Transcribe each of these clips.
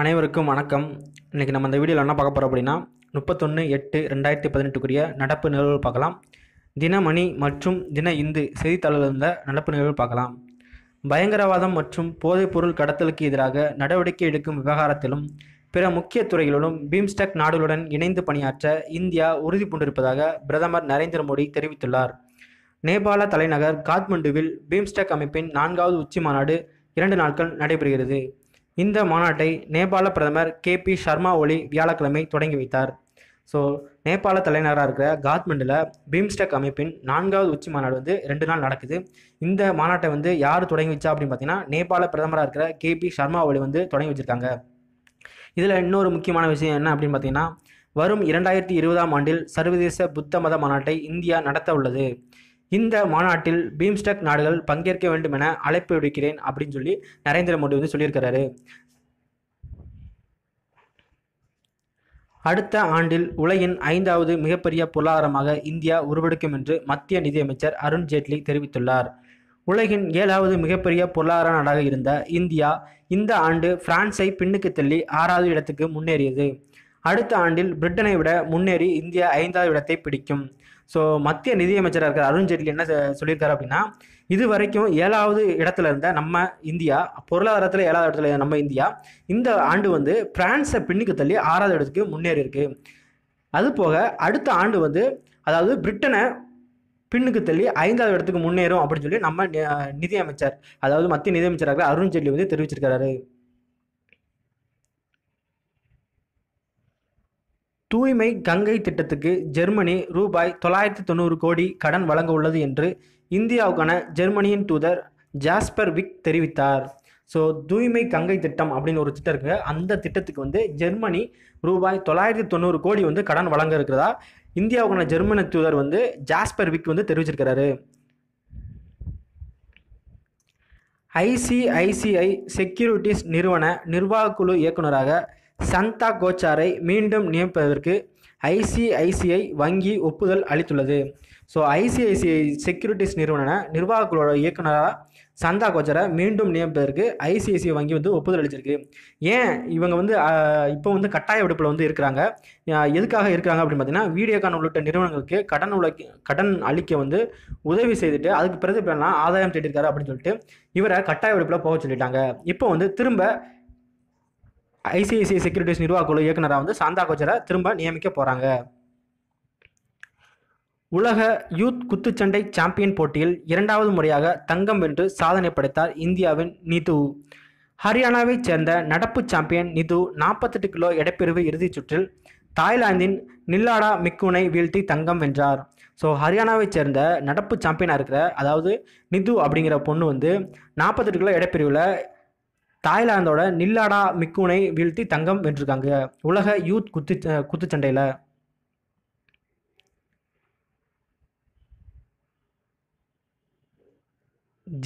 அனைவருக்கும் வணக்கம் இன்றைக்கி நம்ம இந்த வீடியோவில் என்ன பார்க்க போகிறோம் அப்படின்னா முப்பத்தொன்று எட்டு ரெண்டாயிரத்தி பதினெட்டுக்குரிய நடப்பு நிகழ்வு பார்க்கலாம் தினமணி மற்றும் தின இந்து செய்தித்தாளர்கள் இருந்த நடப்பு நிகழ்வு பார்க்கலாம் பயங்கரவாதம் மற்றும் போதைப்பொருள் கடத்தலுக்கு எதிராக நடவடிக்கை எடுக்கும் விவகாரத்திலும் பிற முக்கிய துறைகளிலும் பீம்ஸ்டெக் நாடுகளுடன் இணைந்து பணியாற்ற இந்தியா உறுதி பூண்டிருப்பதாக பிரதமர் நரேந்திர மோடி தெரிவித்துள்ளார் நேபாள தலைநகர் காத்மண்டுவில் பீம்ஸ்டெக் அமைப்பின் நான்காவது உச்சி மாநாடு இரண்டு நாட்கள் நடைபெறுகிறது இந்த மாநாட்டை நேபாள பிரதமர் கே பி சர்மா ஒலி வியாழக்கிழமை தொடங்கி வைத்தார் ஸோ நேபாள தலைநகராக இருக்கிற காத்மண்டில் பீம்ஸ்டெக் அமைப்பின் நான்காவது உச்சி மாநாடு வந்து ரெண்டு நாள் நடக்குது இந்த மாநாட்டை வந்து யார் தொடங்கி வச்சா அப்படின்னு பார்த்தீங்கன்னா நேபாள பிரதமராக இருக்கிற கே பி சர்மா ஒலி வந்து தொடங்கி வச்சுருக்காங்க இதில் இன்னொரு முக்கியமான விஷயம் என்ன அப்படின்னு பார்த்தீங்கன்னா வரும் இரண்டாயிரத்தி இருபதாம் ஆண்டில் சர்வதேச புத்த மத மாநாட்டை இந்தியா நடத்த உள்ளது இந்த மாநாட்டில் பீம்ஸ்டெக் நாடுகள் பங்கேற்க வேண்டும் என அழைப்பு விடுக்கிறேன் அப்படின்னு சொல்லி நரேந்திர மோடி வந்து சொல்லியிருக்கிறாரு அடுத்த ஆண்டில் உலகின் ஐந்தாவது மிகப்பெரிய பொருளாதாரமாக இந்தியா உருவெடுக்கும் என்று மத்திய நிதியமைச்சர் அருண் ஜேட்லி தெரிவித்துள்ளார் உலகின் ஏழாவது மிகப்பெரிய பொருளாதார நாடாக இருந்த இந்தியா இந்த ஆண்டு பிரான்ஸை பின்னுக்கு தள்ளி ஆறாவது இடத்துக்கு முன்னேறியது அடுத்த ஆண்டில் பிரிட்டனை விட முன்னேறி இந்தியா ஐந்தாவது இடத்தை பிடிக்கும் ஸோ மத்திய நிதியமைச்சராக இருக்கிற அருண் என்ன சொல்லியிருக்காரு அப்படின்னா இது வரைக்கும் ஏழாவது இடத்துல இருந்த நம்ம இந்தியா பொருளாதாரத்தில் ஏழாவது இடத்துல நம்ம இந்தியா இந்த ஆண்டு வந்து பிரான்ஸை பின்னுக்கு தள்ளி ஆறாவது இடத்துக்கு முன்னேறி இருக்கு அது போக அடுத்த ஆண்டு வந்து அதாவது பிரிட்டனை பின்னுக்கு தள்ளி ஐந்தாவது இடத்துக்கு முன்னேறும் அப்படின்னு சொல்லி நம்ம நிதியமைச்சர் அதாவது மத்திய நிதியமைச்சராக அருண் ஜேட்லி வந்து தெரிவிச்சிருக்கிறாரு தூய்மை கங்கை திட்டத்துக்கு ஜெர்மனி ரூபாய் தொள்ளாயிரத்தி தொண்ணூறு கோடி கடன் வழங்க உள்ளது என்று இந்தியாவுக்கான ஜெர்மனியின் தூதர் ஜாஸ்பர் விக் தெரிவித்தார் ஸோ தூய்மை கங்கை திட்டம் அப்படின்னு ஒரு திட்டம் இருக்குது அந்த திட்டத்துக்கு வந்து ஜெர்மனி ரூபாய் தொள்ளாயிரத்தி தொண்ணூறு கோடி வந்து கடன் வழங்க இருக்கிறதா இந்தியாவுக்கான ஜெர்மனி தூதர் வந்து ஜாஸ்பர் விக் வந்து தெரிவிச்சிருக்கிறாரு ஐசிஐசிஐ செக்யூரிட்டிஸ் நிறுவன நிர்வாகக்குழு இயக்குநராக சந்தா கோச்சாரை மீண்டும் நியமிப்பதற்கு ஐசிஐசிஐ வங்கி ஒப்புதல் அளித்துள்ளது ஸோ ஐசிஐசிஐ செக்யூரிட்டிஸ் நிறுவன நிர்வாகங்களோட இயக்குநராக சந்தா கோச்சரை மீண்டும் நியமிப்பதற்கு ஐசிஐசிஐ வங்கி வந்து ஒப்புதல் அளிச்சிருக்கு ஏன் இவங்க வந்து இப்போ வந்து கட்டாய விடுப்பில் வந்து இருக்கிறாங்க எதுக்காக இருக்கிறாங்க அப்படின்னு பார்த்தீங்கன்னா வீடியோகான் உள்ளிட்ட நிறுவனங்களுக்கு கடன் உழைக்க கடன் அளிக்க வந்து உதவி செய்துட்டு அதுக்கு பிறகு பிரதிபலனா ஆதாயம் தேடிருக்காரு அப்படின்னு சொல்லிட்டு இவரை கட்டாய விடுப்பில் போக சொல்லிட்டாங்க இப்போ வந்து திரும்ப ஐசிஐசிஐ செக்யூரிட்டிஸ் நிர்வாக குழு இயக்குநராக வந்து சாந்தா கோச்சரை திரும்ப நியமிக்க போகிறாங்க உலக யூத் குத்துச்சண்டை சாம்பியன் போட்டியில் இரண்டாவது முறையாக தங்கம் வென்று சாதனை படைத்தார் இந்தியாவின் நிது ஹரியானாவைச் சேர்ந்த நடப்பு சாம்பியன் நிது நாற்பத்தெட்டு கிலோ எடைப்பிரிவு இறுதிச் சுற்றில் தாய்லாந்தின் நில்லாடா மிக்குனை வீழ்த்தி தங்கம் வென்றார் ஸோ ஹரியானாவைச் சேர்ந்த நடப்பு சாம்பியனாக இருக்கிற அதாவது நிது அப்படிங்கிற பொண்ணு வந்து நாற்பத்தெட்டு கிலோ எடப்பிரிவில் தாய்லாந்தோட நில்லாடா மிக்குனை வீழ்த்தி தங்கம் வென்றிருக்காங்க உலக யூத் குத்து குத்துச்சண்டையில்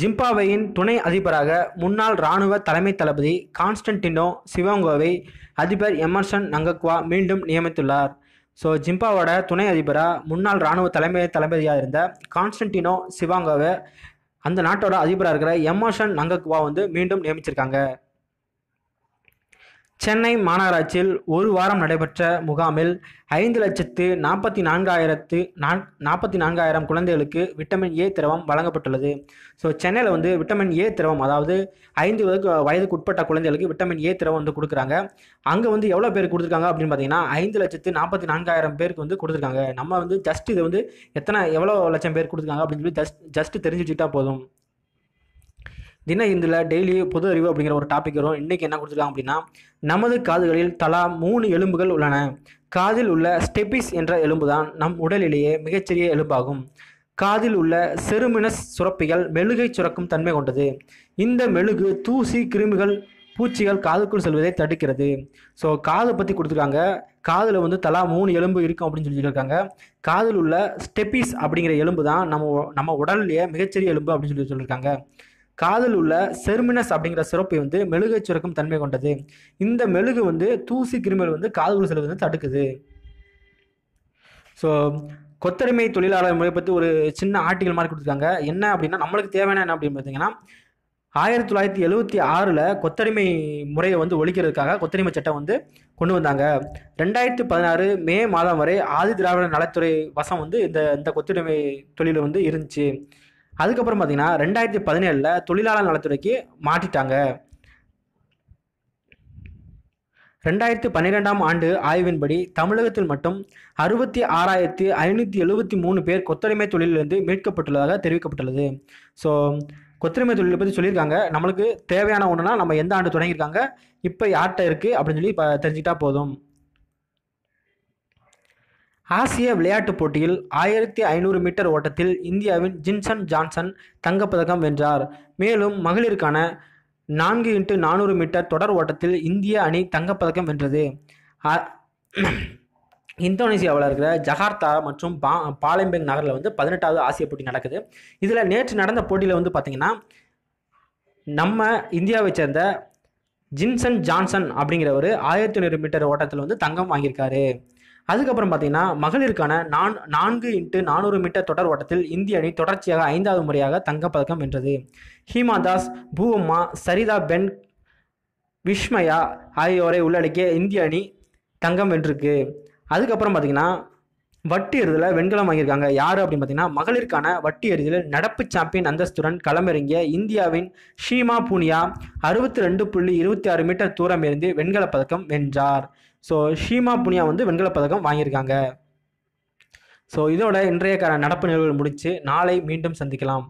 ஜிம்பாவேயின் துணை அதிபராக முன்னாள் இராணுவ தலைமை தளபதி கான்ஸ்டன்டினோ சிவங்கோவை அதிபர் எமர்சன் நங்கக்வா மீண்டும் நியமித்துள்ளார் ஸோ ஜிம்பாவோட துணை அதிபராக முன்னாள் இராணுவ தலைமை தளபதியாக இருந்த கான்ஸ்டன்டினோ சிவாங்கோவை அந்த நாட்டோட அதிபராக இருக்கிற எமோஷன் நங்கக்குவா வந்து மீண்டும் நியமிச்சிருக்காங்க சென்னை மாநகராட்சியில் ஒரு வாரம் நடைபெற்ற முகாமில் ஐந்து லட்சத்து நாற்பத்தி நான்காயிரத்து நான் நாற்பத்தி நான்காயிரம் குழந்தைகளுக்கு விட்டமின் ஏ திரவம் வழங்கப்பட்டுள்ளது ஸோ சென்னையில் வந்து விட்டமின் ஏ திரவம் அதாவது ஐந்து வயதுக்கு வயதுக்கு உட்பட்ட குழந்தைகளுக்கு விட்டமின் ஏ திரவம் வந்து கொடுக்குறாங்க அங்கே வந்து எவ்வளோ பேர் கொடுத்துருக்காங்க அப்படின்னு பார்த்தீங்கன்னா ஐந்து லட்சத்து நாற்பத்தி நான்காயிரம் பேருக்கு வந்து கொடுத்துருக்காங்க நம்ம வந்து ஜஸ்ட் இதை வந்து எத்தனை எவ்வளோ லட்சம் பேர் கொடுத்துருக்காங்க அப்படின்னு சொல்லி ஜஸ்ட் ஜஸ்ட் தெரிஞ்சு வச்சுக்கிட்டா போதும் தின இந்துல டெய்லி பொது அறிவு அப்படிங்கிற ஒரு டாபிக் வரும் இன்னைக்கு என்ன கொடுத்துருக்காங்க அப்படின்னா நமது காதுகளில் தலா மூணு எலும்புகள் உள்ளன காதில் உள்ள ஸ்டெபிஸ் என்ற எலும்பு தான் நம் உடலிலேயே மிகச்சிறிய எலும்பாகும் காதில் உள்ள செருமினஸ் சுரப்பிகள் மெழுகை சுரக்கும் தன்மை கொண்டது இந்த மெழுகு தூசி கிருமிகள் பூச்சிகள் காதுக்குள் செல்வதை தடுக்கிறது ஸோ காதை பற்றி கொடுத்துருக்காங்க காதில் வந்து தலா மூணு எலும்பு இருக்கும் அப்படின்னு சொல்லியிருக்காங்க காதில் உள்ள ஸ்டெபிஸ் அப்படிங்கிற எலும்பு தான் நம்ம நம்ம உடல்லையே மிகச்சிறிய எலும்பு அப்படின்னு சொல்லி சொல்லியிருக்காங்க காதில் உள்ள செர்மினஸ் அப்படிங்கிற சிறப்பை வந்து மெழுகை சுரக்கும் தன்மை கொண்டது இந்த மெழுகு வந்து தூசி கிருமிகள் வந்து காதல் செல்வது வந்து தடுக்குது ஸோ கொத்தடிமை தொழிலாளர் முறை பற்றி ஒரு சின்ன ஆர்டிகல் மாதிரி கொடுத்துருக்காங்க என்ன அப்படின்னா நம்மளுக்கு தேவையான என்ன அப்படின்னு பார்த்தீங்கன்னா ஆயிரத்தி தொள்ளாயிரத்தி எழுவத்தி ஆறில் கொத்தடிமை முறையை வந்து ஒழிக்கிறதுக்காக கொத்தடிமை சட்டம் வந்து கொண்டு வந்தாங்க ரெண்டாயிரத்தி பதினாறு மே மாதம் வரை ஆதி திராவிட நலத்துறை வசம் வந்து இந்த இந்த கொத்தடிமை தொழில் வந்து இருந்துச்சு அதுக்கப்புறம் பார்த்தீங்கன்னா ரெண்டாயிரத்தி பதினேழில் தொழிலாளர் நலத்துறைக்கு மாற்றிட்டாங்க ரெண்டாயிரத்தி பன்னிரெண்டாம் ஆண்டு ஆய்வின்படி தமிழகத்தில் மட்டும் அறுபத்தி ஆறாயிரத்தி ஐநூற்றி எழுபத்தி மூணு பேர் கொத்தடிமை தொழிலிருந்து மீட்கப்பட்டுள்ளதாக தெரிவிக்கப்பட்டுள்ளது ஸோ கொத்தடிமை தொழிலை பற்றி சொல்லியிருக்காங்க நம்மளுக்கு தேவையான ஒன்றுனா நம்ம எந்த ஆண்டு தொடங்கியிருக்காங்க இப்போ யார்கிட்ட இருக்குது அப்படின்னு சொல்லி இப்போ தெரிஞ்சுக்கிட்டா போதும் ஆசிய விளையாட்டுப் போட்டியில் ஆயிரத்தி ஐநூறு மீட்டர் ஓட்டத்தில் இந்தியாவின் ஜின்சன் ஜான்சன் தங்கப்பதக்கம் வென்றார் மேலும் மகளிருக்கான நான்கு இன்ட்டு நானூறு மீட்டர் தொடர் ஓட்டத்தில் இந்திய அணி தங்கப்பதக்கம் வென்றது இந்தோனேசியாவில் இருக்கிற ஜகார்த்தா மற்றும் பா பாலம்பெங் நகரில் வந்து பதினெட்டாவது ஆசிய போட்டி நடக்குது இதில் நேற்று நடந்த போட்டியில் வந்து பார்த்திங்கன்னா நம்ம இந்தியாவை சேர்ந்த ஜின்சன் ஜான்சன் அப்படிங்கிறவர் ஆயிரத்தி ஐநூறு மீட்டர் ஓட்டத்தில் வந்து தங்கம் வாங்கியிருக்காரு அதுக்கப்புறம் பார்த்தீங்கன்னா மகளிருக்கான நான் நான்கு இன்ட்டு நானூறு மீட்டர் தொடர் ஓட்டத்தில் இந்திய அணி தொடர்ச்சியாக ஐந்தாவது முறையாக தங்கப்பதக்கம் வென்றது ஹீமா தாஸ் பூவம்மா சரிதா பென் விஷ்மயா ஆகியோரை உள்ளடக்கிய இந்திய அணி தங்கம் வென்றிருக்கு அதுக்கப்புறம் பார்த்தீங்கன்னா வட்டி எறிதலில் வெண்கலம் வாங்கியிருக்காங்க யார் அப்படின்னு பார்த்தீங்கன்னா மகளிருக்கான வட்டி எறிதலில் நடப்பு சாம்பியன் அந்தஸ்துடன் களமிறங்கிய இந்தியாவின் ஷீமா பூனியா அறுபத்தி ரெண்டு புள்ளி இருபத்தி ஆறு மீட்டர் தூரம் இருந்து வெண்கலப் பதக்கம் வென்றார் ஸோ ஷீமா புனியா வந்து வெண்கலப் பதக்கம் வாங்கியிருக்காங்க ஸோ இதோட இன்றைய க நடப்பு நிகழ்வுகள் முடிச்சு நாளை மீண்டும் சந்திக்கலாம்